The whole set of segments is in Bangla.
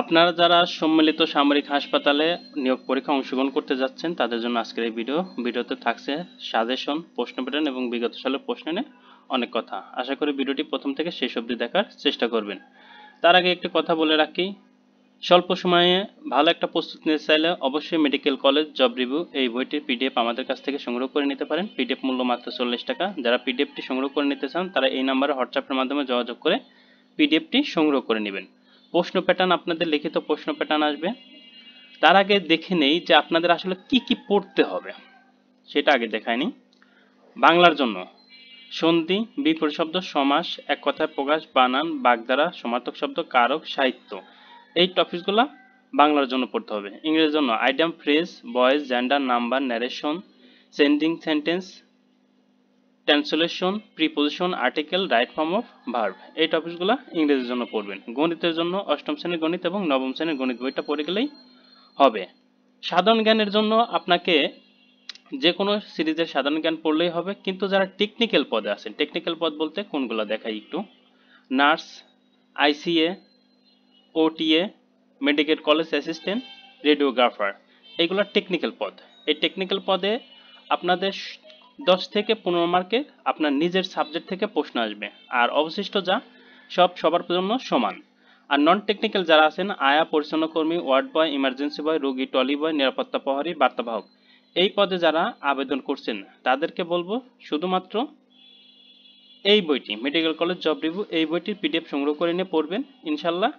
আপনারা যারা সম্মিলিত সামরিক হাসপাতালে নিয়োগ পরীক্ষা অংশগ্রহণ করতে যাচ্ছেন তাদের জন্য আজকের এই ভিডিও ভিডিওতে থাকছে সাজেশন প্রশ্ন প্যাটার্ন এবং বিগত সালের প্রশ্ন নিয়ে অনেক কথা আশা করি ভিডিওটি প্রথম থেকে শেষ অবধি দেখার চেষ্টা করবেন তার আগে একটি কথা বলে রাখি স্বল্প সময়ে ভালো একটা প্রস্তুতি নিতে চাইলে অবশ্যই মেডিকেল কলেজ জব রিভিউ এই বইটির পিডিএফ আমাদের কাছ থেকে সংগ্রহ করে নিতে পারেন পিডিএফ মূল্য মাত্র চল্লিশ টাকা যারা পিডিএফটি সংগ্রহ করে নিতে চান তারা এই নাম্বারে হোয়াটসঅ্যাপের মাধ্যমে যোগাযোগ করে পিডিএফটি সংগ্রহ করে নেবেন প্রশ্ন প্যাটার্ন আপনাদের লিখিত প্রশ্ন প্যাটার্ন আসবে তার আগে দেখে নেই যে আপনাদের আসলে কি কি পড়তে হবে সেটা আগে দেখায়নি বাংলার জন্য সন্ধি বিপরীত শব্দ সমাস এক কথায় প্রকাশ বানান বাগধারা সমার্থক শব্দ কারক সাহিত্য এই টপিকগুলো বাংলার জন্য পড়তে হবে ইংরেজির জন্য idiom phrase voice gender number narration sending sentence translation preposition article right form of verb এই টপিকগুলো ইংরেজির জন্য পড়বেন গণিতের জন্য অষ্টম শ্রেণীর গণিত এবং নবম শ্রেণীর গণিত বইটা পড়ে গেলেই হবে সাধারণ জ্ঞানের জন্য আপনাকে যে কোনো সিরিজের সাধারণ জ্ঞান পড়লেই হবে কিন্তু যারা টেকনিক্যাল পদে আছেন টেকনিক্যাল পদ বলতে কোনগুলো দেখাই একটু nurse ICA OTA medical college assistant radiographer এগুলো টেকনিক্যাল পদ এই টেকনিক্যাল পদে আপনাদের দশ থেকে পনেরো মার্কে আপনার নিজের সাবজেক্ট থেকে প্রশ্ন আসবে আর অবশিষ্ট যা সব সবার জন্য সমান আর নন টেকনিক্যাল যারা আছেন আয়া পরিচ্ছন্ন কর্মী ওয়ার্ড বয় ইমার্জেন্সি বয় রোগী টলি বয় নিরাপত্তা প্রহরী বার্তাবাহক এই পদে যারা আবেদন করছেন তাদেরকে বলবো শুধুমাত্র এই বইটি মেডিকেল কলেজ জব রিভিউ এই বইটির পিডিএফ সংগ্রহ করে নিয়ে পড়বেন ইনশাল্লাহ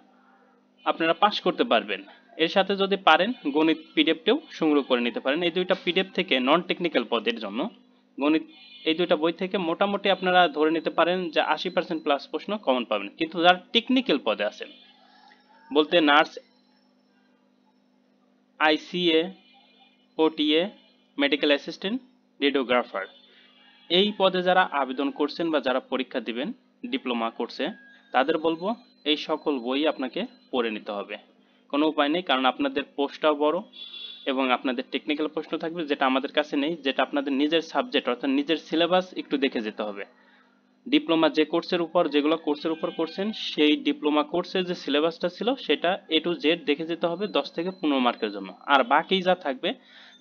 আপনারা পাশ করতে পারবেন এর সাথে যদি পারেন গণিত পিডিএফটিও সংগ্রহ করে নিতে পারেন এই দুইটা পিডিএফ থেকে নন টেকনিক্যাল পদের জন্য গণিত এই দুইটা বই থেকে মোটামুটি আপনারা ধরে নিতে পারেন যে আশি পার্সেন্ট প্লাস প্রশ্ন কমন পাবেন কিন্তু যারা টেকনিক্যাল পদে আছেন বলতে nurse ICA OTA medical assistant radiographer এই পদে যারা আবেদন করছেন বা যারা পরীক্ষা দিবেন ডিপ্লোমা করছে তাদের বলবো এই সকল বই আপনাকে পড়ে নিতে হবে কোনো উপায় নেই কারণ আপনাদের পোস্টটাও বড় এবং আপনাদের টেকনিক্যাল প্রশ্ন থাকবে যেটা আমাদের কাছে নেই যেটা আপনাদের নিজের সাবজেক্ট অর্থাৎ নিজের সিলেবাস একটু দেখে যেতে হবে ডিপ্লোমা যে কোর্সের উপর যেগুলো কোর্সের উপর করছেন সেই ডিপ্লোমা কোর্সের যে সিলেবাসটা ছিল সেটা এ টু জেড দেখে যেতে হবে দশ থেকে পনেরো মার্কের জন্য আর বাকি যা থাকবে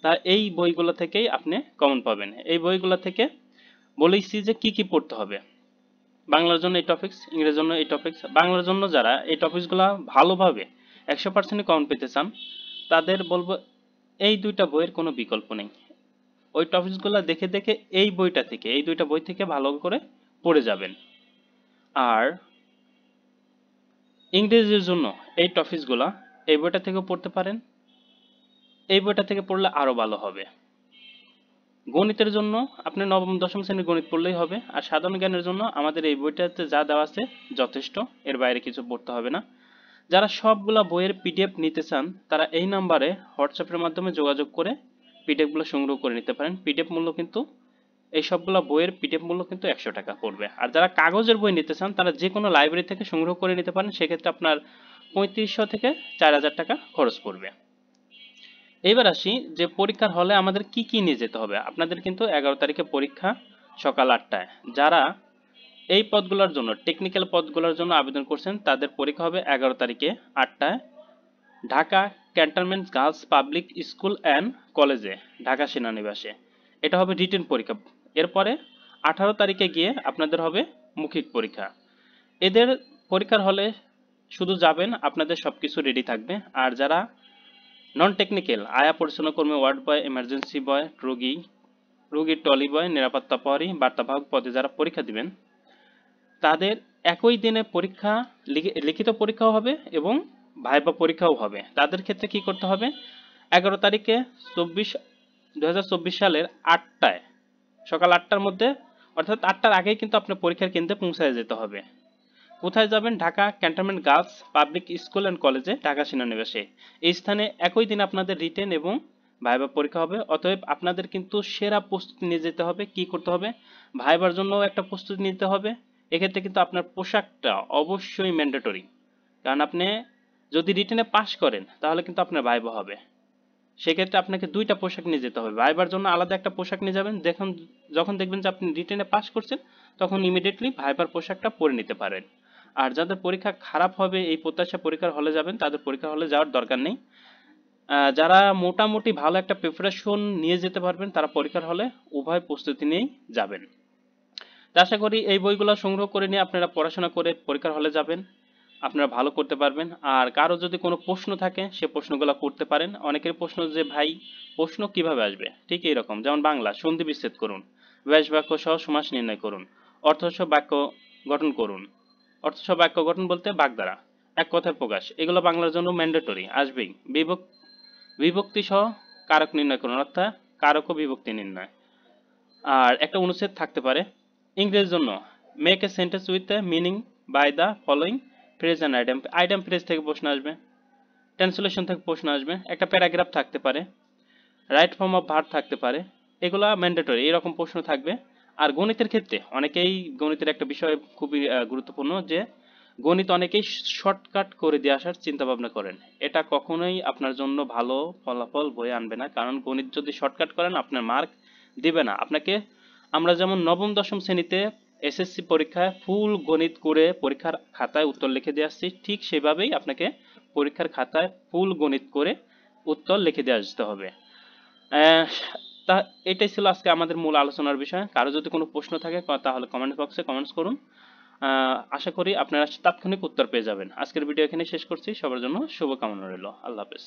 তা এই বইগুলো থেকেই আপনি কমন পাবেন এই বইগুলো থেকে বলেছি যে কি কি পড়তে হবে বাংলার জন্য এই টপিক্স ইংরেজির জন্য এই টপিক্স বাংলার জন্য যারা এই টপিক্সগুলো ভালোভাবে একশো পার্সেন্ট কমন পেতে চান তাদের বলবো এই দুইটা বইয়ের কোনো বিকল্প নেই ওই টপিকসগুলো দেখে দেখে এই বইটা থেকে এই দুইটা বই থেকে ভালো করে পড়ে যাবেন আর ইংরেজির জন্য এই টপিকসগুলো এই বইটা থেকেও পড়তে পারেন এই বইটা থেকে পড়লে আরও ভালো হবে গণিতের জন্য আপনি নবম দশম শ্রেণীর গণিত পড়লেই হবে আর সাধারণ জ্ঞানের জন্য আমাদের এই বইটাতে যা দেওয়া আছে যথেষ্ট এর বাইরে কিছু পড়তে হবে না যারা সবগুলা বইয়ের পিডিএফ নিতে চান তারা এই নাম্বারে হোয়াটসঅ্যাপের মাধ্যমে যোগাযোগ করে পিডিএফগুলো সংগ্রহ করে নিতে পারেন পিডিএফ মূল্য কিন্তু এই সবগুলো বইয়ের পিডিএফ মূল্য কিন্তু একশো টাকা পড়বে আর যারা কাগজের বই নিতে চান তারা যে কোনো লাইব্রেরি থেকে সংগ্রহ করে নিতে পারেন সেক্ষেত্রে আপনার পঁয়ত্রিশশো থেকে চার হাজার টাকা খরচ পড়বে এইবার আসি যে পরীক্ষার হলে আমাদের কি কি নিয়ে যেতে হবে আপনাদের কিন্তু এগারো তারিখে পরীক্ষা সকাল আটটায় যারা এই পদগুলোর জন্য টেকনিক্যাল পদগুলোর জন্য আবেদন করছেন তাদের পরীক্ষা হবে এগারো তারিখে আটটায় Dhaka cantonment girls public school and কলেজে ঢাকা সেনানিবাসে এটা হবে রিটেন পরীক্ষা এরপরে আঠারো তারিখে গিয়ে আপনাদের হবে মুখিক পরীক্ষা এদের পরীক্ষার হলে শুধু যাবেন আপনাদের সব কিছু রেডি থাকবে আর যারা নন টেকনিক্যাল আয়া পরিচালনা কর্মী ওয়ার্ড বয় এমার্জেন্সি বয় রোগী রোগীর টলি বয় নিরাপত্তা পরী বার্তাবাহক পদে যারা পরীক্ষা দিবেন তাদের একই দিনে পরীক্ষা লিখিত পরীক্ষাও হবে এবং ভাইবা পরীক্ষাও হবে তাদের ক্ষেত্রে কি করতে হবে এগারো তারিখে চব্বিশ দু সালের আটটায় সকাল আটটার মধ্যে অর্থাৎ আটটার আগেই কিন্তু আপনার পরীক্ষার কেন্দ্রে পৌঁছায় যেতে হবে কোথায় যাবেন Dhaka cantonment girls public school and কলেজে ঢাকা সেনানিবাসে এই স্থানে একই দিন আপনাদের রিটেন এবং ভাইবার পরীক্ষা হবে অতএব আপনাদের কিন্তু সেরা প্রস্তুতি নিয়ে যেতে হবে কি করতে হবে ভাইবার জন্য একটা প্রস্তুতি নিতে হবে এক্ষেত্রে কিন্তু আপনার পোশাকটা অবশ্যই ম্যান্ডেটরি কারণ আপনি যদি রিটেনে পাস করেন তাহলে কিন্তু আপনার ভাইবা হবে সেক্ষেত্রে আপনাকে দুইটা পোশাক নিয়ে যেতে হবে ভাইবার জন্য আলাদা একটা পোশাক নিয়ে যাবেন দেখুন যখন দেখবেন যে আপনি রিটেনে পাস করছেন তখন ইমিডিয়েটলি ভাইবার পোশাকটা পরে নিতে পারেন আর যাদের পরীক্ষা খারাপ হবে এই প্রত্যাশা পরীক্ষার হলে যাবেন তাদের পরীক্ষা হলে যাওয়ার দরকার নেই যারা মোটামুটি ভালো একটা প্রিপারেশন নিয়ে যেতে পারবেন তারা পরীক্ষার হলে উভয় প্রস্তুতি নিয়েই যাবেন আশা করি এই বইগুলো সংগ্রহ করে নিয়ে আপনারা পড়াশোনা করে পরীক্ষার হলে যাবেন আপনারা ভালো করতে পারবেন আর কারো যদি কোনো প্রশ্ন থাকে সে প্রশ্নগুলো করতে পারেন অনেকের প্রশ্ন যে ভাই প্রশ্ন কিভাবে আসবে ঠিক এইরকম যেমন বাংলা সন্ধি বিচ্ছেদ করুন ব্যাস বাক্য সহ সমাস নির্ণয় করুন অর্থসহ বাক্য গঠন করুন অর্থসহ বাক্য গঠন বলতে বাগদারা এক কথায় প্রকাশ এগুলো বাংলার জন্য ম্যান্ডেটরি আসবেই বিভক্তি সহ কারক নির্ণয় করুন অর্থাৎ কারক ও বিভক্তি নির্ণয় আর একটা অনুচ্ছেদ থাকতে পারে ইংরেজির জন্য make a sentence with the meaning by the following phrase and item item phrase থেকে প্রশ্ন আসবে ট্রান্সলেশন থেকে প্রশ্ন আসবে একটা প্যারাগ্রাফ থাকতে পারে রাইট ফর্ম অফ ভার থাকতে পারে এগুলো ম্যান্ডেটরি এরকম প্রশ্ন থাকবে আর গণিতের ক্ষেত্রে অনেকেই গণিতের একটা বিষয় খুবই গুরুত্বপূর্ণ যে গণিত অনেকেই শর্টকাট করে দিয়ে আসার চিন্তা ভাবনা করেন এটা কখনোই আপনার জন্য ভালো ফলাফল বয়ে আনবে না কারণ গণিত যদি শর্টকাট করেন আপনার মার্ক দিবে না আপনাকে আমরা যেমন নবম দশম শ্রেণীতে এসএসসি পরীক্ষায় ফুল গণিত করে পরীক্ষার খাতায় উত্তর লিখে দিয়ে আসছি ঠিক সেভাবেই আপনাকে পরীক্ষার খাতায় ফুল গণিত করে উত্তর লিখে দিয়ে আসতে হবে তা এটাই ছিল আজকে আমাদের মূল আলোচনার বিষয় কারো যদি কোনো প্রশ্ন থাকে তাহলে কমেন্ট বক্সে কমেন্টস করুন আশা করি আপনারা তাৎক্ষণিক উত্তর পেয়ে যাবেন আজকের ভিডিও এখানে শেষ করছি সবার জন্য শুভকামনা রইল আল্লাহ হাফেজ